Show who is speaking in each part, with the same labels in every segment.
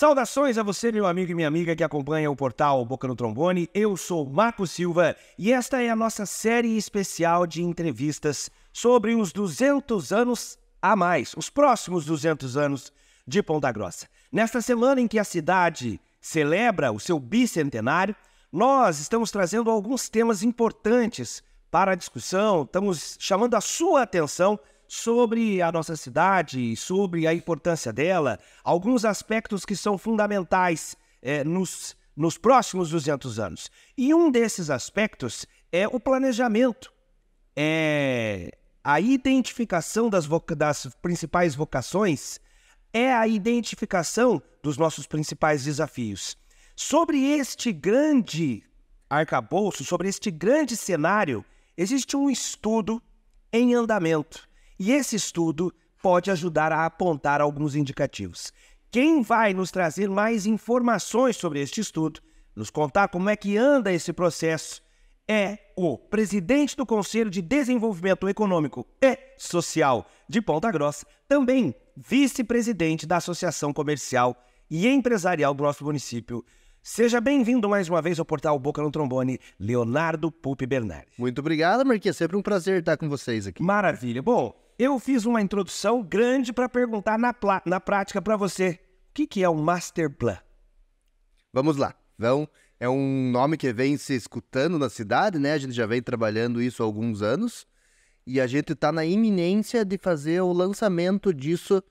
Speaker 1: Saudações a você, meu amigo e minha amiga que acompanha o portal Boca no Trombone. Eu sou Marco Silva e esta é a nossa série especial de entrevistas sobre os 200 anos a mais, os próximos 200 anos de Ponta Grossa. Nesta semana em que a cidade celebra o seu bicentenário, nós estamos trazendo alguns temas importantes para a discussão, estamos chamando a sua atenção sobre a nossa cidade, sobre a importância dela, alguns aspectos que são fundamentais é, nos, nos próximos 200 anos. E um desses aspectos é o planejamento, é a identificação das, das principais vocações, é a identificação dos nossos principais desafios. Sobre este grande arcabouço, sobre este grande cenário, existe um estudo em andamento e esse estudo pode ajudar a apontar alguns indicativos. Quem vai nos trazer mais informações sobre este estudo, nos contar como é que anda esse processo, é o presidente do Conselho de Desenvolvimento Econômico e Social de Ponta Grossa, também vice-presidente da Associação Comercial e Empresarial do nosso município, Seja bem-vindo mais uma vez ao portal Boca no Trombone, Leonardo Pupi Bernardes. Muito obrigado, Marquinhos. É sempre um prazer estar com vocês aqui. Maravilha. Bom, eu fiz uma introdução grande para perguntar na, na prática para você. O que, que é o um Master Plan?
Speaker 2: Vamos lá. Então, é um nome que vem se escutando na cidade, né? A gente já vem trabalhando isso há alguns anos. E a gente está na iminência de fazer o lançamento disso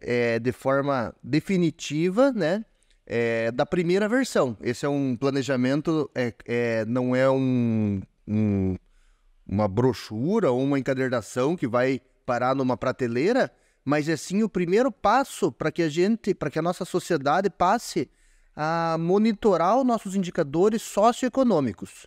Speaker 2: é, de forma definitiva, né? é, da primeira versão. Esse é um planejamento, é, é não é um, um, uma brochura ou uma encadernação que vai parar numa prateleira, mas é sim o primeiro passo para que a gente, para que a nossa sociedade passe a monitorar os nossos indicadores socioeconômicos.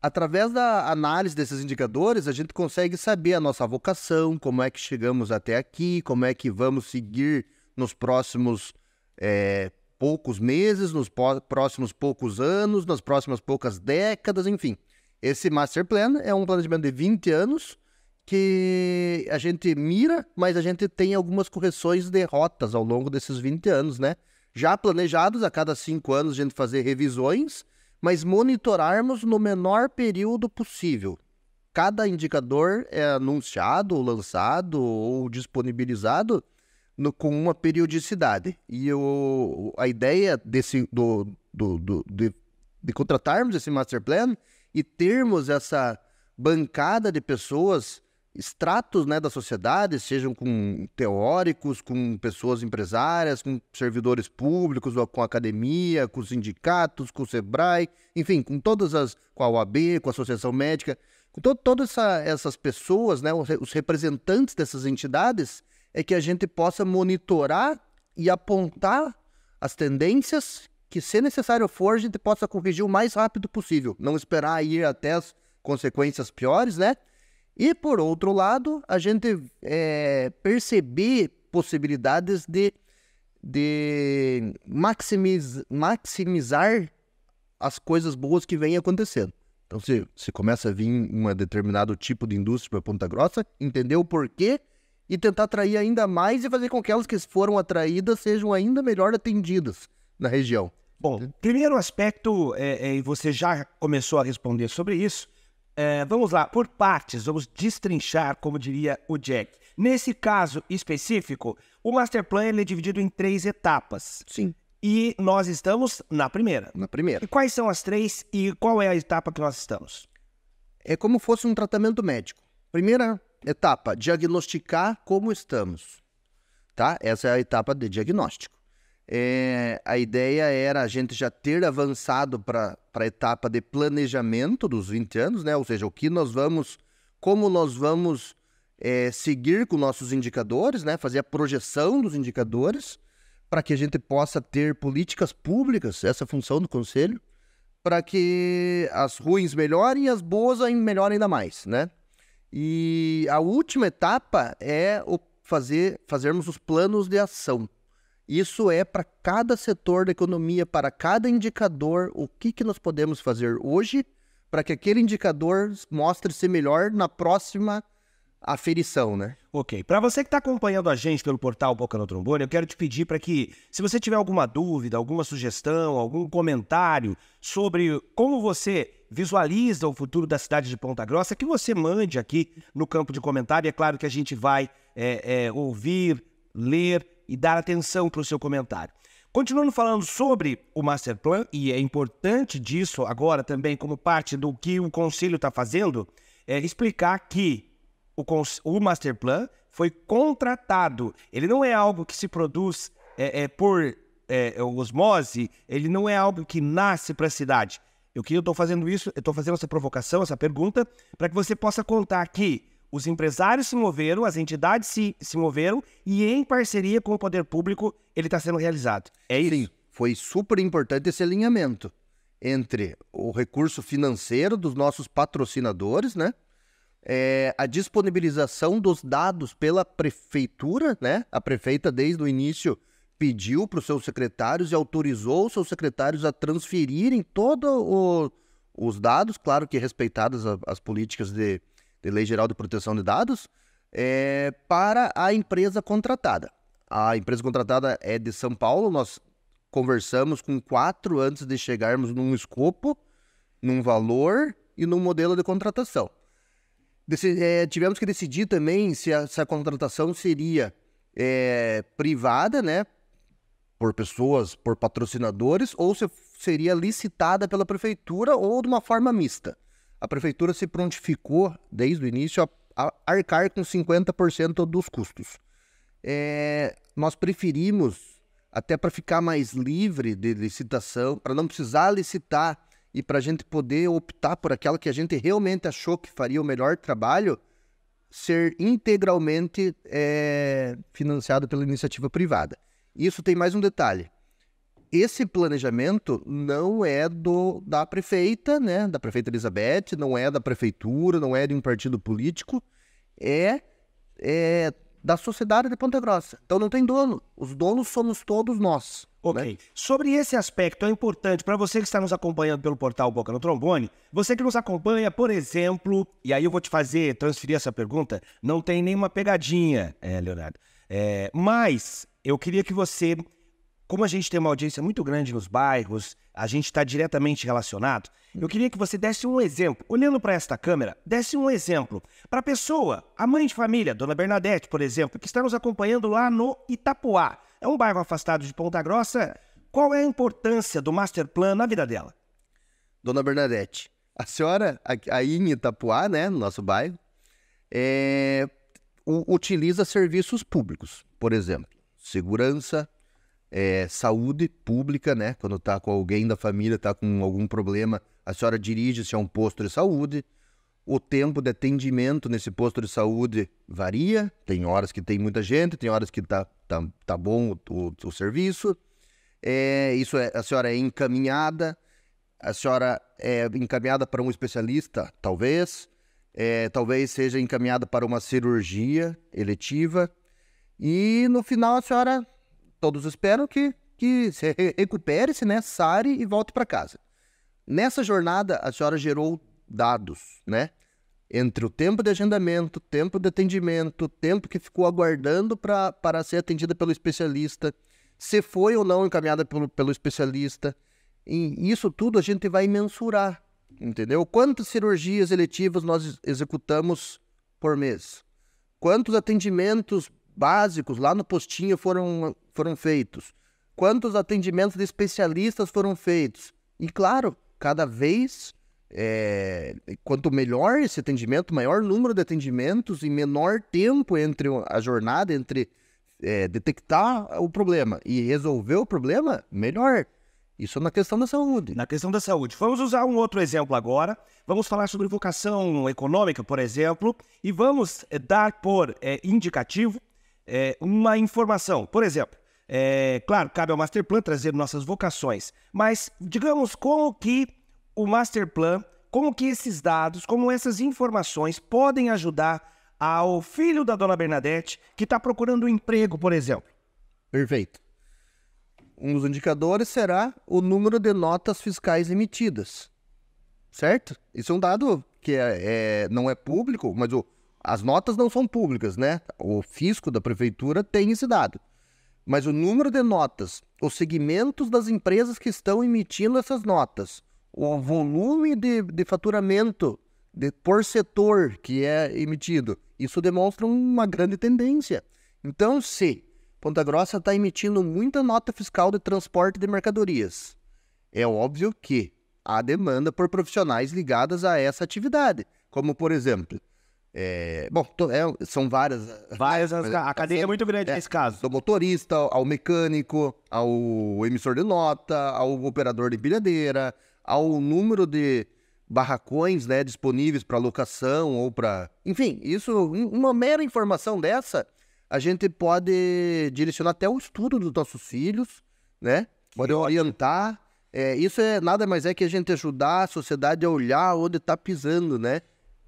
Speaker 2: Através da análise desses indicadores, a gente consegue saber a nossa vocação, como é que chegamos até aqui, como é que vamos seguir nos próximos é, poucos meses, nos próximos poucos anos, nas próximas poucas décadas, enfim. Esse Master Plan é um planejamento de 20 anos que a gente mira, mas a gente tem algumas correções de rotas ao longo desses 20 anos, né? Já planejados, a cada cinco anos a gente fazer revisões, mas monitorarmos no menor período possível. Cada indicador é anunciado, lançado ou disponibilizado no, com uma periodicidade. E a ideia desse, do, do, do de, de, contratarmos esse master plan e termos essa bancada de pessoas, extratos né, da sociedade, sejam com teóricos, com pessoas empresárias, com servidores públicos, com academia, com sindicatos, com o SEBRAE, enfim, com todas as, com a OAB, com a Associação Médica, com todas essa, essas pessoas, né, os representantes dessas entidades, é que a gente possa monitorar e apontar as tendências que, se necessário for, a gente possa corrigir o mais rápido possível, não esperar ir até as consequências piores, né? E, por outro lado, a gente é, perceber possibilidades de, de maximiz, maximizar as coisas boas que vêm acontecendo. Então, se, se começa a vir um determinado tipo de indústria para Ponta Grossa, entender o porquê e tentar atrair ainda mais e fazer com que elas que foram atraídas sejam ainda melhor atendidas na região.
Speaker 1: Bom, primeiro aspecto, e é, é, você já começou a responder sobre isso, é, vamos lá, por partes, vamos destrinchar, como diria o Jack. Nesse caso específico, o master plan é dividido em três etapas. Sim. E nós estamos na primeira. Na primeira. E quais são as três e qual é a etapa que nós estamos?
Speaker 2: É como fosse um tratamento médico. Primeira etapa, diagnosticar como estamos. Tá? Essa é a etapa de diagnóstico. É, a ideia era a gente já ter avançado para a etapa de planejamento dos 20 anos, né? ou seja, o que nós vamos, como nós vamos é, seguir com nossos indicadores, né? fazer a projeção dos indicadores, para que a gente possa ter políticas públicas, essa é função do conselho, para que as ruins melhorem e as boas melhorem ainda mais, né? E a última etapa é o fazer, fazermos os planos de ação. Isso é para cada setor da economia, para cada indicador, o que, que nós podemos fazer hoje para que aquele indicador
Speaker 1: mostre-se melhor na próxima etapa aferição, né? Ok. Para você que está acompanhando a gente pelo portal Boca no Trombone, eu quero te pedir para que, se você tiver alguma dúvida, alguma sugestão, algum comentário sobre como você visualiza o futuro da cidade de Ponta Grossa, que você mande aqui no campo de comentário. É claro que a gente vai é, é, ouvir, ler e dar atenção para o seu comentário. Continuando falando sobre o Master Plan, e é importante disso agora também, como parte do que o Conselho está fazendo, é explicar que o, o master plan foi contratado. Ele não é algo que se produz é, é, por é, é osmose, ele não é algo que nasce para a cidade. Eu que eu estou fazendo isso, eu estou fazendo essa provocação, essa pergunta, para que você possa contar que os empresários se moveram, as entidades se, se moveram e em parceria com o poder público ele está sendo realizado. É isso. Sim, foi super
Speaker 2: importante esse alinhamento entre o recurso financeiro dos nossos patrocinadores, né? é, a disponibilização dos dados pela prefeitura, né? A prefeita, desde o início, pediu para os seus secretários e autorizou os seus secretários a transferirem todos os dados, claro que respeitadas as políticas de, de Lei Geral de Proteção de Dados, é, para a empresa contratada. A empresa contratada é de São Paulo, nós conversamos com quatro antes de chegarmos num escopo, num valor e num modelo de contratação é, tivemos que decidir também se a, contratação seria é, privada, né? Por pessoas, por patrocinadores, ou se seria licitada pela prefeitura ou de uma forma mista. A prefeitura se prontificou desde o início a, a arcar com 50% dos custos. É, nós preferimos, até para ficar mais livre de licitação, para não precisar licitar e para a gente poder optar por aquela que a gente realmente achou que faria o melhor trabalho, ser integralmente é, financiado pela iniciativa privada. Isso tem mais um detalhe. Esse planejamento não é do da prefeita, né? Da prefeita Elizabeth, não é da prefeitura, não é de um partido político, é, é da sociedade de
Speaker 1: Ponta Grossa. Então não tem dono. Os donos somos todos nós. Ok. Né? Sobre esse aspecto, é importante para você que está nos acompanhando pelo portal Boca no Trombone, você que nos acompanha, por exemplo, e aí eu vou te fazer transferir essa pergunta, não tem nenhuma pegadinha, é, Leonardo. É, mas eu queria que você, como a gente tem uma audiência muito grande nos bairros, a gente está diretamente relacionado, hum. eu queria que você desse um exemplo, olhando para esta câmera, desse um exemplo para a pessoa, a mãe de família, Dona Bernadette, por exemplo, que está nos acompanhando lá no Itapuá é um bairro afastado de Ponta Grossa. Qual é a importância do master plan na vida dela? Dona Bernadette, a senhora aí em Itapuá,
Speaker 2: né, no nosso bairro, é, utiliza serviços públicos, por exemplo, segurança, é, saúde pública, né? Quando está com alguém da família, está com algum problema, a senhora dirige-se a um posto de saúde. O tempo de atendimento nesse posto de saúde varia. Tem horas que tem muita gente, tem horas que tá, tá, tá bom o, o, o serviço. É, isso é, a senhora é encaminhada, a senhora é encaminhada para um especialista, talvez, é, talvez seja encaminhada para uma cirurgia eletiva. E no final a senhora, todos esperam que, que se recupere-se, né, sare e volte para casa. Nessa jornada, a senhora gerou dados, né? Entre o tempo de agendamento, tempo de atendimento, tempo que ficou aguardando para ser atendida pelo especialista, se foi ou não encaminhada pelo, pelo especialista. E isso tudo a gente vai mensurar, entendeu? Quantas cirurgias eletivas nós executamos por mês? Quantos atendimentos básicos lá no postinho foram, foram feitos? Quantos atendimentos de especialistas foram feitos? E claro, cada vez é, quanto melhor esse atendimento, maior número de atendimentos e menor tempo entre a jornada, entre é, detectar o problema e resolver o problema, melhor. Isso na
Speaker 1: questão da saúde. Na questão da saúde. Vamos usar um outro exemplo agora. Vamos falar sobre vocação econômica, por exemplo, e vamos é, dar por é, indicativo é, uma informação. Por exemplo, é, claro, cabe ao Masterplan trazer nossas vocações, mas digamos como que o master plan, como que esses dados, como essas informações podem ajudar ao filho da dona Bernadette que está procurando um emprego, por exemplo. Perfeito. Um dos indicadores será o número
Speaker 2: de notas fiscais emitidas. Certo? Isso é um dado que é, é não é público, mas o, as notas não são públicas, né? O fisco da prefeitura tem esse dado. Mas o número de notas, os segmentos das empresas que estão emitindo essas notas, o volume de, de faturamento de, por setor que é emitido. Isso demonstra uma grande tendência. Então, se Ponta Grossa está emitindo muita nota fiscal de transporte de mercadorias, é óbvio que há demanda por profissionais ligados a essa atividade, como por exemplo. É, bom, to, é, são várias. Várias. Mas, a cadeia é muito grande é, nesse caso. Do motorista, ao mecânico, ao emissor de nota, ao operador de bilhadeira ao número de barracões né, disponíveis para locação ou para. Enfim, isso, uma mera informação dessa, a gente pode direcionar até o estudo dos nossos filhos, né? Pode orientar.
Speaker 1: É, isso é nada mais é que a gente ajudar a sociedade a olhar onde está pisando, né?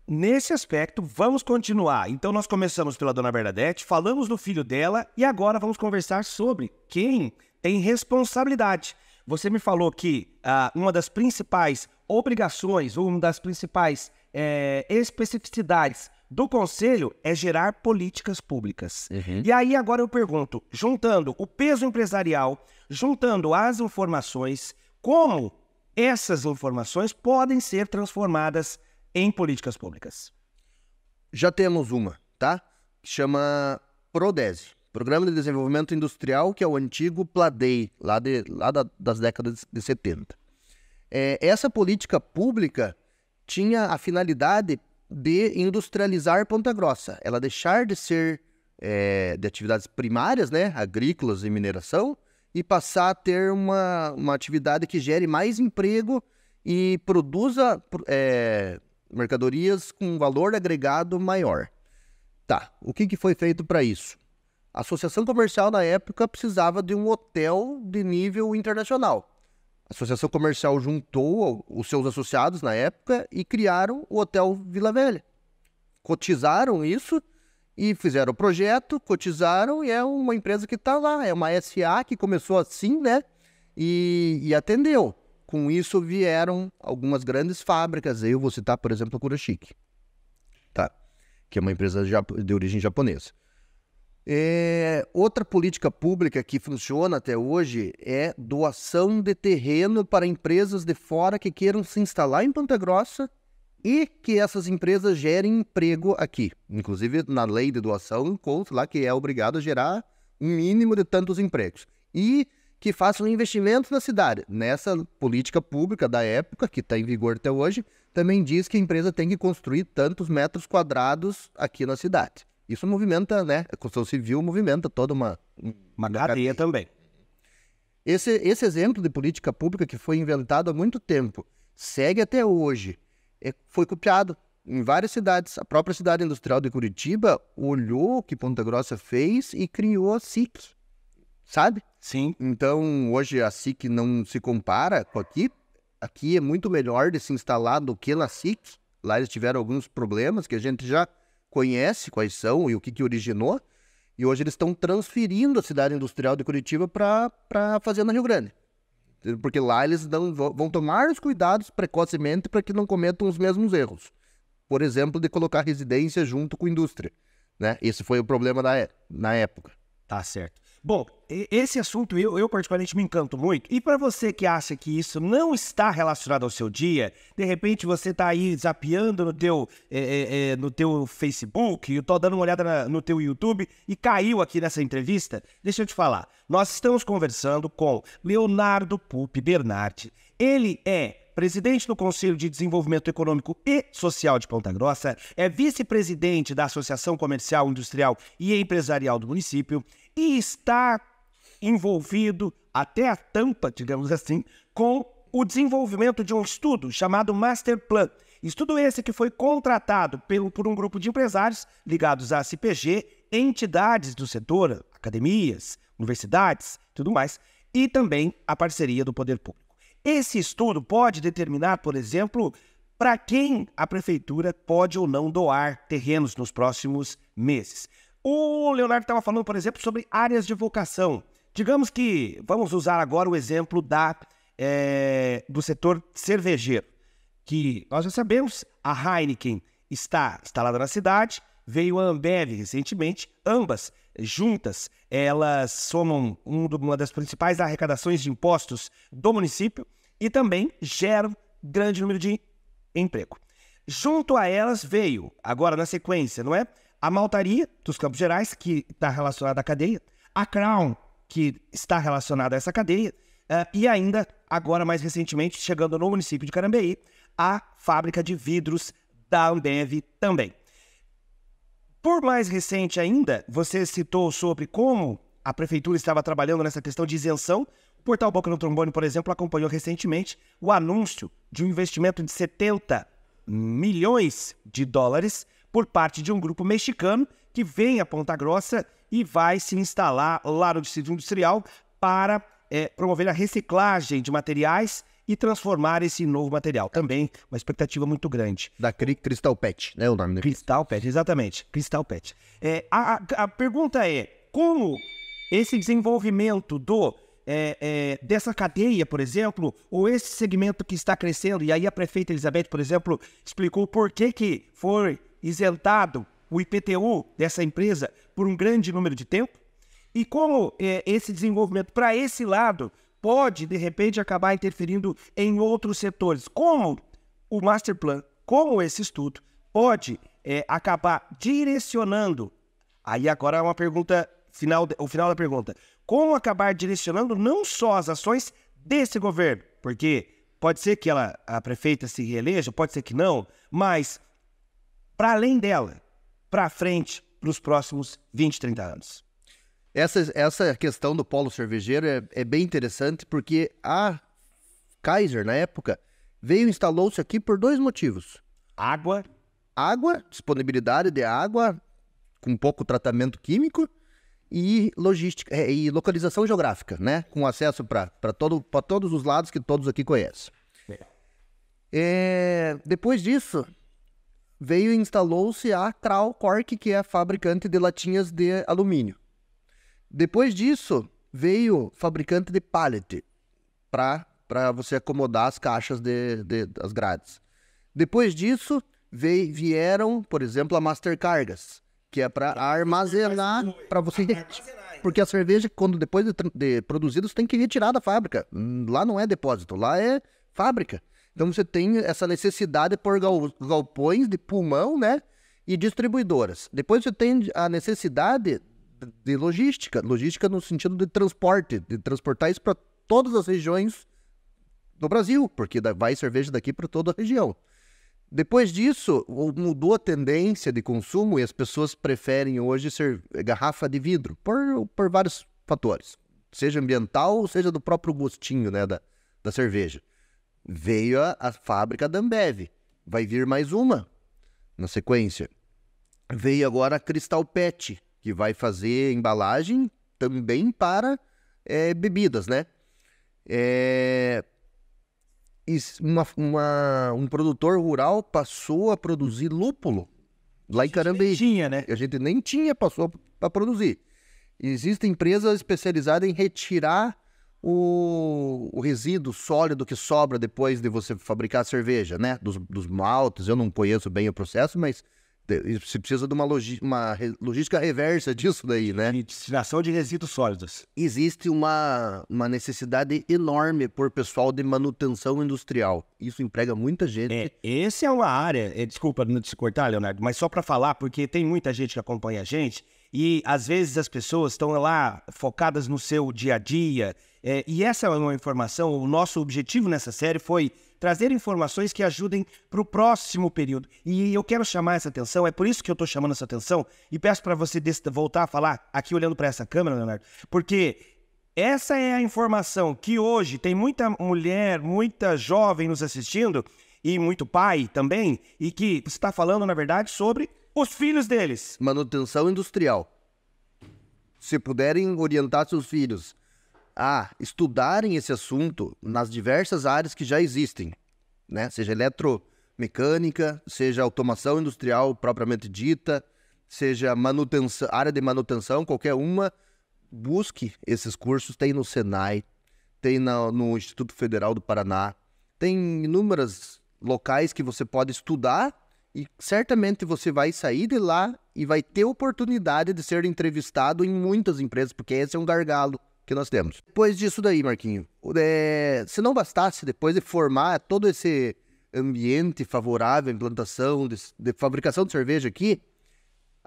Speaker 1: Nesse aspecto, vamos continuar. Então, nós começamos pela Dona Bernadette, falamos do filho dela e agora vamos conversar sobre quem tem responsabilidade. Você me falou que ah, uma das principais obrigações, ou uma das principais é, especificidades do conselho é gerar políticas públicas. Uhum. E aí agora eu pergunto, juntando o peso empresarial, juntando as informações, como essas informações podem ser transformadas em políticas públicas? Já temos uma, tá? chama Prodese.
Speaker 2: Programa de Desenvolvimento Industrial, que é o antigo PLADEI, lá, de, lá da, das décadas de 70. É, essa política pública tinha a finalidade de industrializar Ponta Grossa, ela deixar de ser é, de atividades primárias, né, agrícolas e mineração, e passar a ter uma, uma atividade que gere mais emprego e produza é, mercadorias com valor agregado maior. Tá, o que, que foi feito para isso? A associação comercial na época precisava de um hotel de nível internacional. A associação comercial juntou os seus associados na época e criaram o Hotel Vila Velha. Cotizaram isso e fizeram o projeto, cotizaram e é uma empresa que está lá, é uma SA que começou assim, né? E, e, atendeu. Com isso vieram algumas grandes fábricas. Eu vou citar, por exemplo, a Kurashiki, tá? que é uma empresa de origem japonesa. É, outra política pública que funciona até hoje é doação de terreno para empresas de fora que queiram se instalar em Ponta Grossa e que essas empresas gerem emprego aqui. Inclusive, na lei de doação, consta lá que é obrigado a gerar um mínimo de tantos empregos. E que façam investimentos na cidade. Nessa política pública da época, que está em vigor até hoje, também diz que a empresa tem que construir tantos metros quadrados aqui na cidade. Isso movimenta, né? A construção civil movimenta toda uma. Uma cadeia também. Esse, esse exemplo de política pública que foi inventado há muito tempo, segue até hoje, é, foi copiado em várias cidades. A própria cidade industrial de Curitiba olhou o que Ponta Grossa fez e criou a SIC, sabe? Sim. Então, hoje a SIC não se compara com aqui. Aqui é muito melhor de se instalar do que na SIC. Lá eles tiveram alguns problemas que a gente já conhece quais são e o que, que originou. E hoje eles estão transferindo a cidade industrial de Curitiba para a Fazenda Rio Grande. Porque lá eles vão tomar os cuidados precocemente para que não cometam os mesmos erros. Por exemplo, de colocar residência junto com indústria. Né? Esse foi o problema da, na época.
Speaker 1: Tá certo. Bom, esse assunto eu, eu particularmente me encanto muito. E para você que acha que isso não está relacionado ao seu dia, de repente você está aí zapeando no teu, é, é, é, no teu Facebook, eu tô dando uma olhada na, no teu YouTube e caiu aqui nessa entrevista, deixa eu te falar. Nós estamos conversando com Leonardo Pupi Bernardi. Ele é presidente do Conselho de Desenvolvimento Econômico e Social de Ponta Grossa, é vice-presidente da Associação Comercial, Industrial e Empresarial do município, e está envolvido até a tampa, digamos assim, com o desenvolvimento de um estudo chamado Master Plan. Estudo esse que foi contratado pelo, por um grupo de empresários ligados à CPG, entidades do setor, academias, universidades, tudo mais, e também a parceria do poder público. Esse estudo pode determinar, por exemplo, para quem a prefeitura pode ou não doar terrenos nos próximos meses. O Leonardo estava falando, por exemplo, sobre áreas de vocação. Digamos que vamos usar agora o exemplo da, é, do setor cervejeiro, que nós já sabemos, a Heineken está instalada na cidade, veio a Ambev recentemente, ambas juntas, elas somam uma das principais arrecadações de impostos do município e também geram grande número de emprego. Junto a elas veio, agora na sequência, não é? a maltaria dos Campos Gerais, que está relacionada à cadeia, a Crown, que está relacionada a essa cadeia, uh, e ainda, agora mais recentemente, chegando no município de Carambeí, a fábrica de vidros da Ambev também. Por mais recente ainda, você citou sobre como a prefeitura estava trabalhando nessa questão de isenção. O portal Boca no Trombone, por exemplo, acompanhou recentemente o anúncio de um investimento de 70 milhões de dólares por parte de um grupo mexicano que vem a Ponta Grossa e vai se instalar lá no Distrito Industrial para é, promover a reciclagem de materiais e transformar esse novo material. Também uma expectativa muito grande. Da Cri Crystal Pet, né? O nome Crystal Pet, exatamente. Crystal Pet. É, a, a, a pergunta é: como esse desenvolvimento do é, é, dessa cadeia, por exemplo, ou esse segmento que está crescendo, e aí a prefeita Elizabeth, por exemplo, explicou por que, que foi isentado o IPTU dessa empresa por um grande número de tempo, e como é, esse desenvolvimento para esse lado pode, de repente, acabar interferindo em outros setores, como o master plan, como esse estudo pode é, acabar direcionando. Aí agora é uma pergunta final, o final da pergunta como acabar direcionando não só as ações desse governo, porque pode ser que ela, a prefeita se reeleja, pode ser que não, mas para além dela, para frente, para os próximos 20, 30 anos.
Speaker 2: Essa, essa questão do polo cervejeiro é, é bem interessante porque a Kaiser, na época, veio e instalou-se aqui por dois motivos. Água. Água, disponibilidade de água com pouco tratamento químico e logística é, e localização geográfica, né? Com acesso para todo, todos os lados que todos aqui conhecem. É, é depois disso, veio e instalou-se a Kral Cork, que é a fabricante de latinhas de alumínio. Depois disso, veio fabricante de pallet para você acomodar as caixas de, de, das grades. Depois disso, veio, vieram, por exemplo, a Master Cargas que é para armazenar, para você armazenar, né? né? porque a cerveja quando depois de, de produzida você tem que retirar da fábrica. Hum, lá não é depósito, lá é fábrica. Então você tem essa necessidade por gal, galpões de pulmão, né, e distribuidoras. Depois você tem a necessidade de logística, logística no sentido de transporte, de transportar isso para todas as regiões do Brasil, porque vai cerveja daqui para toda a região. Depois disso, mudou a tendência de consumo e as pessoas preferem hoje ser eh, garrafa de vidro, por, por vários fatores, seja ambiental, seja do próprio gostinho né, da, da cerveja. Veio a, a fábrica da Ambev, vai vir mais uma na sequência. Veio agora a Crystal Pet, que vai fazer embalagem também para é, bebidas, né? É, uma, uma, um produtor rural passou a produzir lúpulo lá em Carambeí. tinha, né? A gente nem tinha, passou a produzir. Existe empresa especializada em retirar o, o, resíduo sólido que sobra depois de você fabricar a cerveja, né? Dos, dos maltes, eu não conheço bem o processo, mas você precisa de uma, uma logística reversa disso daí, né? E destinação de resíduos sólidos. Existe uma, uma necessidade enorme por pessoal de
Speaker 1: manutenção industrial. Isso emprega muita gente. É, essa é uma área, é, desculpa não te cortar, Leonardo, mas só para falar, porque tem muita gente que acompanha a gente e às vezes as pessoas estão lá focadas no seu dia a dia. É, e essa é uma informação, o nosso objetivo nessa série foi trazer informações que ajudem para o próximo período. E eu quero chamar essa atenção, é por isso que eu estou chamando essa atenção e peço para você voltar a falar aqui olhando para essa câmera, Leonardo, porque essa é a informação que hoje tem muita mulher, muita jovem nos assistindo e muito pai também, e que você está falando, na verdade, sobre os filhos deles. Manutenção industrial. Se puderem
Speaker 2: orientar seus filhos a estudarem esse assunto nas diversas áreas que já existem, né? Seja eletromecânica, seja automação industrial propriamente dita, seja manutenção, área de manutenção, qualquer uma, busque esses cursos. Tem no Senai, tem na, no Instituto Federal do Paraná, tem inúmeros locais que você pode estudar e certamente você vai sair de lá e vai ter oportunidade de ser entrevistado em muitas empresas, porque esse é um gargalo que nós temos. Depois disso daí, Marquinho, é, se não bastasse depois de formar todo esse ambiente favorável à implantação de, de fabricação de cerveja aqui,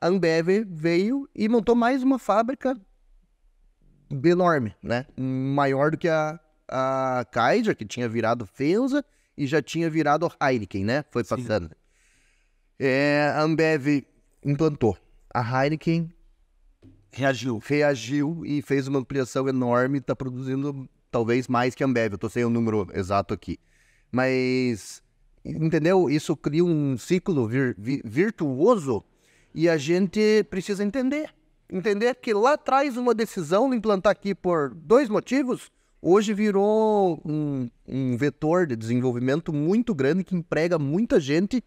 Speaker 2: a Ambev veio e montou mais uma fábrica enorme, né? Maior do que a, a Kaiser, que tinha virado Fenza e já tinha virado Heineken, né? Foi passando. É, a Ambev implantou. A Heineken Reagiu. Reagiu e fez uma ampliação enorme, está produzindo talvez mais que a Ambev. Eu tô sem o número exato aqui. Mas, entendeu? Isso cria um ciclo vir, virtuoso e a gente precisa entender. Entender que lá atrás uma decisão implantar aqui por dois motivos, hoje virou um, um vetor de desenvolvimento muito grande que emprega muita gente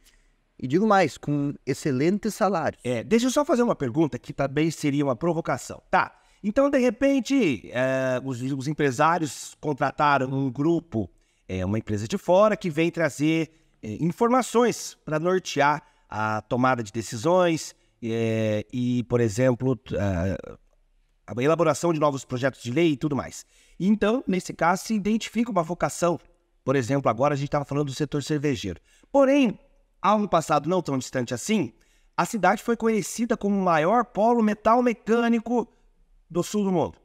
Speaker 2: e digo mais, com
Speaker 1: excelentes salários. É, deixa eu só fazer uma pergunta que também seria uma provocação. Tá. Então, de repente, é, os, os, empresários contrataram um grupo, é, uma empresa de fora, que vem trazer é, informações para nortear a tomada de decisões é, e, por exemplo, a, a elaboração de novos projetos de lei e tudo mais. Então, nesse caso, se identifica uma vocação. Por exemplo, agora a gente estava falando do setor cervejeiro. Porém, há passado não tão distante assim, a cidade foi conhecida como o maior polo metal mecânico do sul do mundo.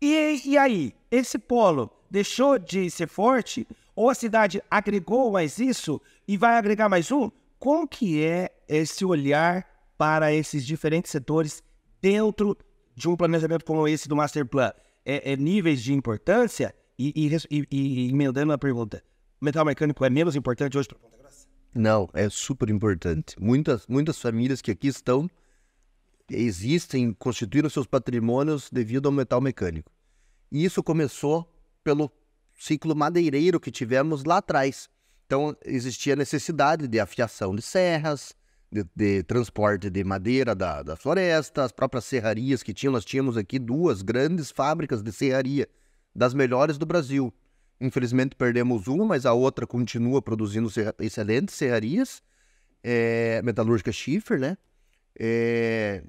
Speaker 1: E, e aí, esse polo deixou de ser forte? Ou a cidade agregou mais isso e vai agregar mais um? Como que é esse olhar para esses diferentes setores dentro de um planejamento como esse do Master Plan? É, é níveis de importância? E, e, e, e emendando a pergunta, metal mecânico é menos importante hoje para Ponta
Speaker 2: não, é super importante. Muitas, muitas famílias que aqui estão existem, constituíram seus patrimônios devido ao metal mecânico. E isso começou pelo ciclo madeireiro que tivemos lá atrás. Então, existia necessidade de afiação de serras, de, de transporte de madeira da, da floresta, as próprias serrarias que tinham. Nós tínhamos aqui duas grandes fábricas de serraria, das melhores do Brasil. Infelizmente perdemos uma, mas a outra continua produzindo excelentes serrarias. É, metalúrgica Schiffer, né? É,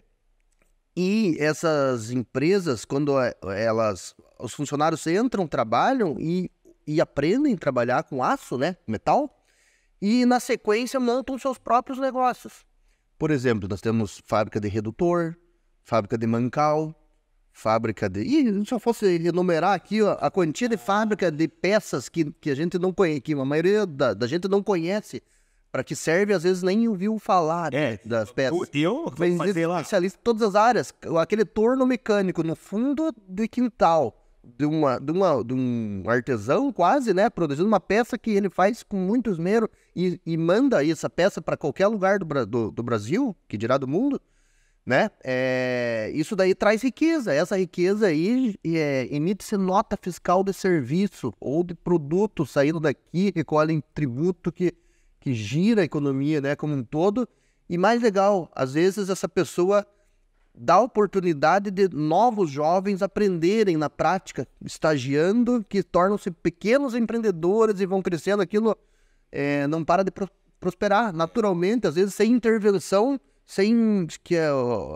Speaker 2: e essas empresas, quando é, elas, os funcionários entram, trabalham e, e aprendem a trabalhar com aço, né, metal, e na sequência montam seus próprios negócios. Por exemplo, nós temos fábrica de redutor, fábrica de mancal, fábrica de. Ih, se eu fosse enumerar aqui ó, a quantia de fábrica de peças que, que a gente não conhece, que a maioria da, da gente não conhece, para que serve, às vezes nem ouviu falar é, das peças. Eu, eu Mas fazer lá. especialista em todas as áreas. Aquele torno mecânico no fundo de quintal. De, uma, de, uma, de um artesão quase, né? Produzindo uma peça que ele faz com muito esmero e, e manda essa peça para qualquer lugar do, do, do Brasil, que dirá do mundo né? É, isso daí traz riqueza. Essa riqueza aí é, emite-se nota fiscal de serviço ou de produto saindo daqui, recolhem tributo que, que gira a economia né, como um todo. E mais legal, às vezes essa pessoa dá oportunidade de novos jovens aprenderem na prática, estagiando, que tornam-se pequenos empreendedores e vão crescendo. Aquilo é, não para de prosperar naturalmente, às vezes sem intervenção sem que é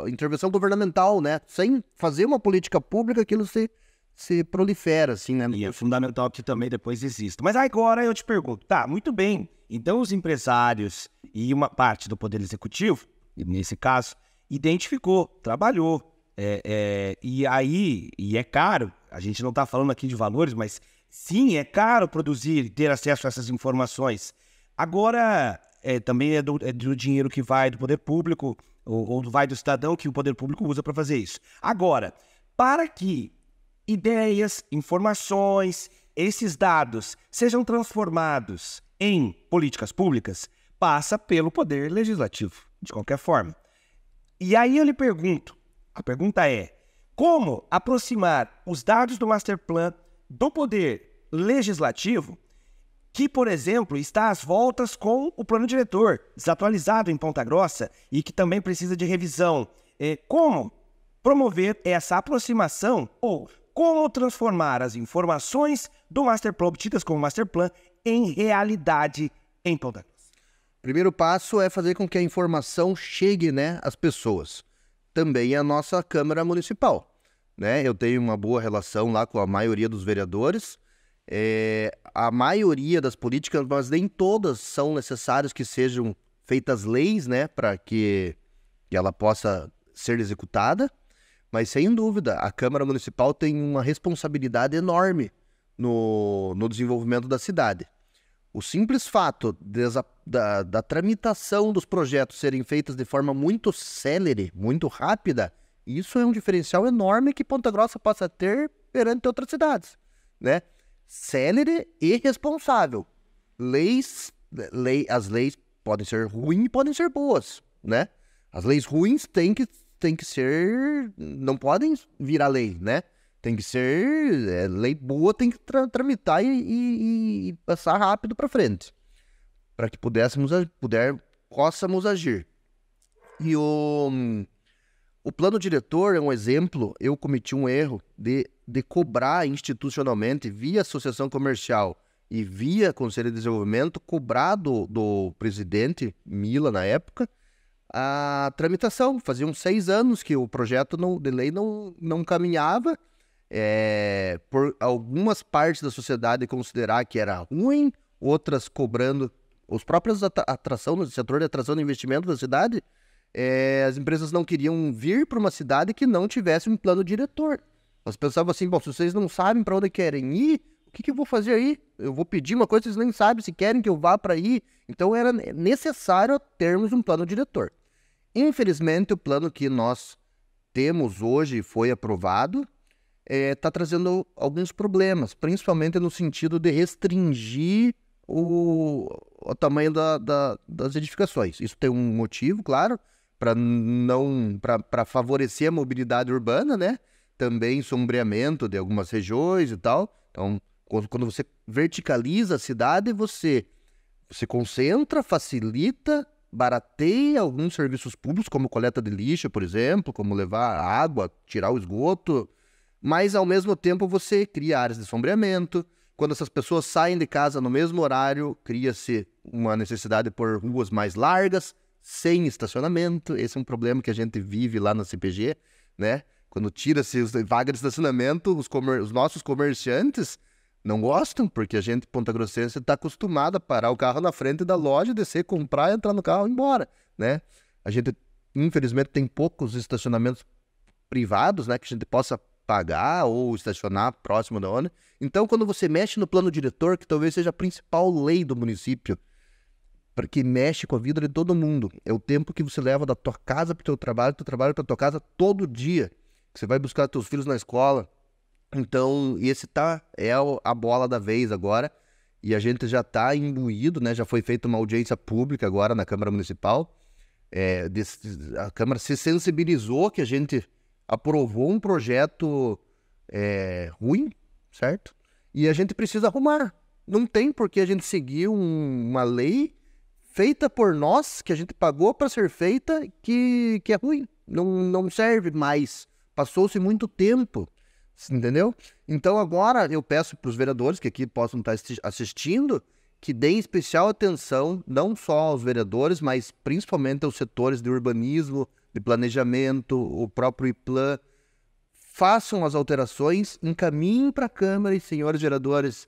Speaker 2: intervenção governamental, né? Sem fazer uma política pública,
Speaker 1: aquilo se, se prolifera, assim, né? E é fundamental que também depois exista. Mas agora eu te pergunto, tá, muito bem. Então os empresários e uma parte do Poder Executivo, nesse caso, identificou, trabalhou. É, é, e aí, e é caro, a gente não está falando aqui de valores, mas sim, é caro produzir e ter acesso a essas informações. Agora, é, também é do, é do, dinheiro que vai do poder público, ou, ou vai do cidadão que o poder público usa para fazer isso. Agora, para que ideias, informações, esses dados sejam transformados em políticas públicas, passa pelo poder legislativo, de qualquer forma. E aí eu lhe pergunto: a pergunta é, como aproximar os dados do master plan do poder legislativo que, por exemplo, está às voltas com o plano diretor, desatualizado em Ponta Grossa e que também precisa de revisão. É, como promover essa aproximação ou como transformar as informações do Master Plan, obtidas como Master Plan, em realidade em Ponta Grossa? Primeiro passo é fazer com que a informação
Speaker 2: chegue né, às pessoas. Também à nossa Câmara Municipal. Né? Eu tenho uma boa relação lá com a maioria dos vereadores é, a maioria das políticas, mas nem todas são necessárias que sejam feitas leis, né, para que, que ela possa ser executada. Mas sem dúvida, a Câmara Municipal tem uma responsabilidade enorme no, no desenvolvimento da cidade. O simples fato desa, da, da tramitação dos projetos serem feitas de forma muito célere, muito rápida, isso é um diferencial enorme que Ponta Grossa possa ter perante outras cidades, né? célere e responsável. Leis, lei, as leis podem ser ruins e podem ser boas, né? As leis ruins têm que, têm que ser. não podem virar lei, né? Tem que ser. É, lei boa tem que tra tramitar e, e, e, passar rápido para frente. Para que pudéssemos, puder, possamos agir. E o. O plano diretor é um exemplo. Eu cometi um erro de, de cobrar institucionalmente, via associação comercial e via Conselho de Desenvolvimento, cobrar do, do presidente Mila, na época, a tramitação. Faziam seis anos que o projeto não, de lei não, não caminhava. É, por algumas partes da sociedade considerar que era ruim, outras cobrando. Os próprios atração, no setor de atração de investimento da cidade é, as empresas não queriam vir para uma cidade que não tivesse um plano diretor. Elas pensavam assim, bom, se vocês não sabem para onde querem ir, o que, que eu vou fazer aí? Eu vou pedir uma coisa, vocês nem sabem se querem que eu vá para aí. Então era necessário termos um plano diretor. Infelizmente, o plano que nós temos hoje foi aprovado, está eh, é, trazendo alguns problemas, principalmente no sentido de restringir o, o tamanho da, da, das edificações. Isso tem um motivo, claro, para não para favorecer a mobilidade urbana, né? Também sombreamento de algumas regiões e tal. Então, quando você verticaliza a cidade, você se concentra, facilita, barateia alguns serviços públicos, como coleta de lixo, por exemplo, como levar água, tirar o esgoto, mas ao mesmo tempo você cria áreas de sombreamento. Quando essas pessoas saem de casa no mesmo horário, cria-se uma necessidade por ruas mais largas, sem estacionamento. Esse é um problema que a gente vive lá na CPG, né? Quando tira-se vaga de estacionamento, os, comer... os, nossos comerciantes não gostam, porque a gente, Ponta Grossense, está acostumado a parar o carro na frente da loja, descer, comprar, entrar no carro e ir embora, né? A gente, infelizmente, tem poucos estacionamentos privados, né? Que a gente possa pagar ou estacionar próximo da ONU. Então, quando você mexe no plano diretor, que talvez seja a principal lei do município, porque mexe com a vida de todo mundo. É o tempo que você leva da tua casa para o teu trabalho, do teu trabalho para tua casa todo dia. Você vai buscar teus filhos na escola. Então, esse tá é a bola da vez agora. E a gente já está imbuído, né? Já foi feita uma audiência pública agora na Câmara Municipal. É, a Câmara se sensibilizou que a gente aprovou um projeto é, ruim, certo? E a gente precisa arrumar. Não tem por que a gente seguir um, uma lei feita por nós, que a gente pagou para ser feita, que, que é ruim, não, não serve mais. Passou-se muito tempo, entendeu? Então agora eu peço para os vereadores que aqui possam estar tá assistindo que deem especial atenção não só aos vereadores, mas principalmente aos setores de urbanismo, de planejamento, o próprio IPLAN. Façam as alterações, encaminhem para a Câmara e, senhores vereadores,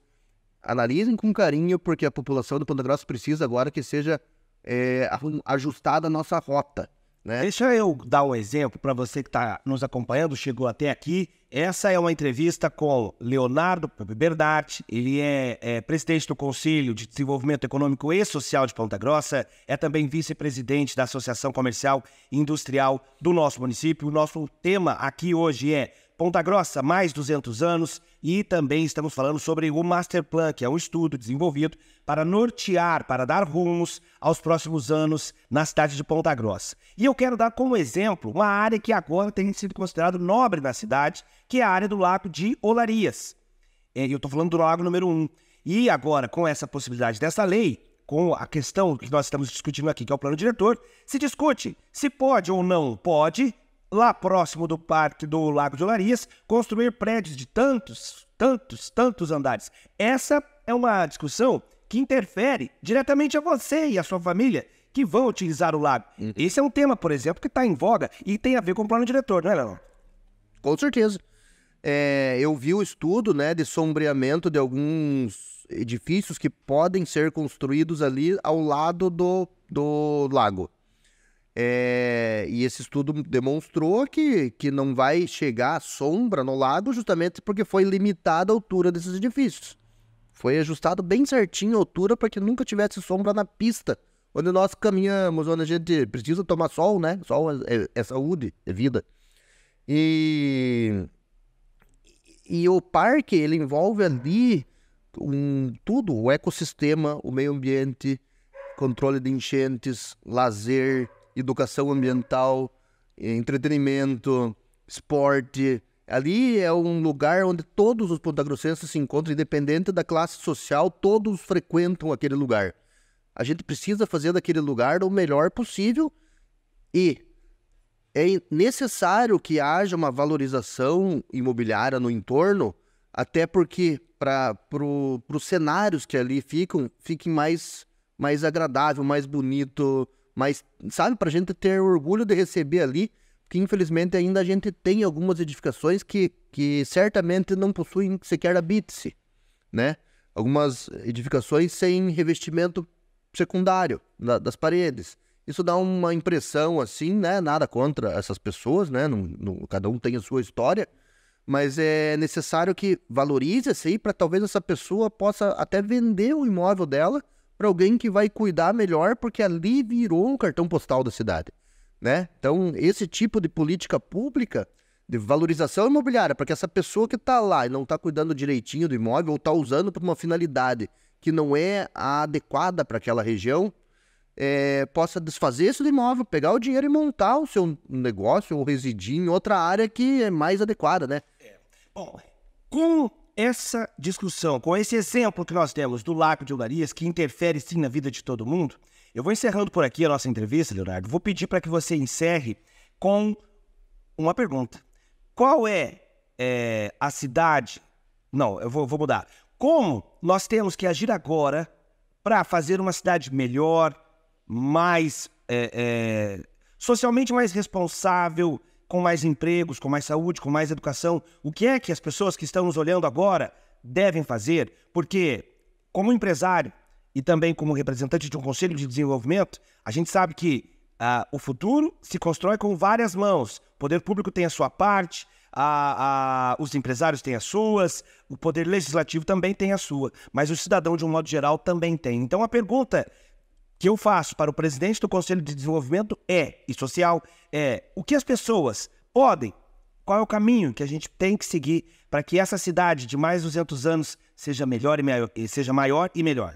Speaker 2: analisem com carinho, porque
Speaker 1: a população do Ponta Grossa precisa agora que seja é, ajustada a nossa rota. Né? Deixa eu dar um exemplo para você que está nos acompanhando, chegou até aqui. Essa é uma entrevista com Leonardo Bernard. Ele é, é presidente do Conselho de Desenvolvimento Econômico e Social de Ponta Grossa, é também vice-presidente da Associação Comercial e Industrial do nosso município. O nosso tema aqui hoje é Ponta Grossa, mais 200 anos, e também estamos falando sobre o Master Plan, que é um estudo desenvolvido para nortear, para dar rumos aos próximos anos na cidade de Ponta Grossa. E eu quero dar como exemplo uma área que agora tem sido considerada nobre na cidade, que é a área do Lago de Olarias. É, eu estou falando do Lago número 1. E agora, com essa possibilidade dessa lei, com a questão que nós estamos discutindo aqui, que é o plano diretor, se discute se pode ou não pode lá próximo do parque do Lago de Olarias, construir prédios de tantos, tantos, tantos andares. Essa é uma discussão que interfere diretamente a você e a sua família que vão utilizar o lago. Uhum. Esse é um tema, por exemplo, que está em voga e tem a ver com o plano diretor, não é, Leonardo? Com certeza.
Speaker 2: É, eu vi o estudo né, de sombreamento de alguns edifícios que podem ser construídos ali ao lado do, do lago. É, e esse estudo demonstrou que, que não vai chegar sombra no lago justamente porque foi limitada a altura desses edifícios. Foi ajustado bem certinho a altura para que nunca tivesse sombra na pista. Onde nós caminhamos, onde a gente precisa tomar sol, né? Sol é, é, é saúde, é vida. E, e o parque, ele envolve ali um, tudo, o ecossistema, o meio ambiente, controle de enchentes, lazer, educação ambiental, eh, entretenimento, esporte. Ali é um lugar onde todos os pontagrossenses se encontram, independente da classe social, todos frequentam aquele lugar. A gente precisa fazer daquele lugar o melhor possível e é necessário que haja uma valorização imobiliária no entorno, até porque para pro, os cenários que ali ficam, fiquem mais, mais agradável, mais bonito, mas, sabe, para a gente ter orgulho de receber ali, que infelizmente ainda a gente tem algumas edificações que, que certamente não possuem sequer a BITSE, né? Algumas edificações sem revestimento secundário da, das paredes. Isso dá uma impressão assim, né? Nada contra essas pessoas, né? cada um tem a sua história, mas é necessário que valorize isso assim, aí para talvez essa pessoa possa até vender o imóvel dela para alguém que vai cuidar melhor, porque ali virou um cartão postal da cidade. Né? Então, esse tipo de política pública de valorização imobiliária, para que essa pessoa que está lá e não está cuidando direitinho do imóvel ou está usando para uma finalidade que não é adequada para aquela região, é, possa desfazer esse imóvel, pegar o dinheiro e montar o seu negócio ou residir em outra área que é mais adequada, né? É. Bom,
Speaker 1: com essa discussão, com esse exemplo que nós temos do Lago de Olarias, que interfere sim na vida de todo mundo, eu vou encerrando por aqui a nossa entrevista, Leonardo. Vou pedir para que você encerre com uma pergunta. Qual é, é a cidade? Não, eu vou, vou mudar. Como nós temos que agir agora para fazer uma cidade melhor, mais é, é, socialmente mais responsável, com mais empregos, com mais saúde, com mais educação. O que é que as pessoas que estão nos olhando agora devem fazer? Porque, como empresário e também como representante de um conselho de desenvolvimento, a gente sabe que uh, o futuro se constrói com várias mãos. O poder público tem a sua parte, a, a, os empresários têm as suas, o poder legislativo também tem a sua, mas o cidadão, de um modo geral, também tem. Então a pergunta que eu faço para o presidente do Conselho de Desenvolvimento é, e social, é o que as pessoas podem, qual é o caminho que a gente tem que seguir para que essa cidade de mais 200 anos seja melhor e maior, seja maior e melhor.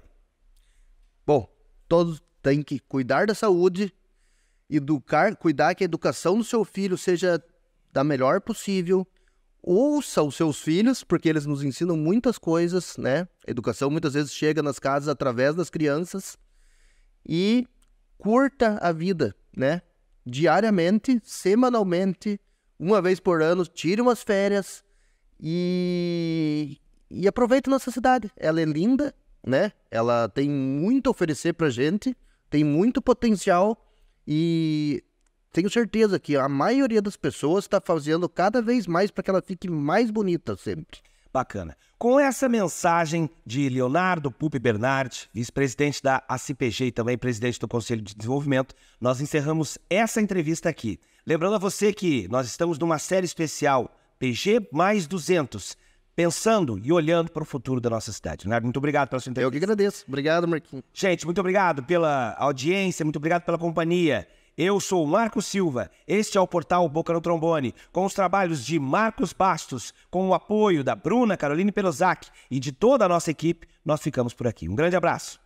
Speaker 1: Bom, todos têm que cuidar da saúde, educar,
Speaker 2: cuidar que a educação do seu filho seja da melhor possível. Ouça os seus filhos, porque eles nos ensinam muitas coisas, né? A educação muitas vezes chega nas casas através das crianças e curta a vida, né? Diariamente, semanalmente, uma vez por ano, tire umas férias e, e aproveite nossa cidade. Ela é linda, né? Ela tem muito a oferecer pra gente, tem muito potencial e
Speaker 1: tenho certeza que a maioria das pessoas está fazendo cada vez mais para que ela fique mais bonita sempre. Bacana. Com essa mensagem de Leonardo Pupi Bernardi, vice-presidente da ACPG e também presidente do Conselho de Desenvolvimento, nós encerramos essa entrevista aqui. Lembrando a você que nós estamos numa série especial PG mais 200, pensando e olhando para o futuro da nossa cidade. Leonardo, muito obrigado pela sua entrevista. Eu que agradeço. Obrigado, Marquinhos. Gente, muito obrigado pela audiência, muito obrigado pela companhia. Eu sou Marco Silva, este é o portal Boca no Trombone, com os trabalhos de Marcos Bastos, com o apoio da Bruna Caroline Pelozac e de toda a nossa equipe, nós ficamos por aqui. Um grande abraço.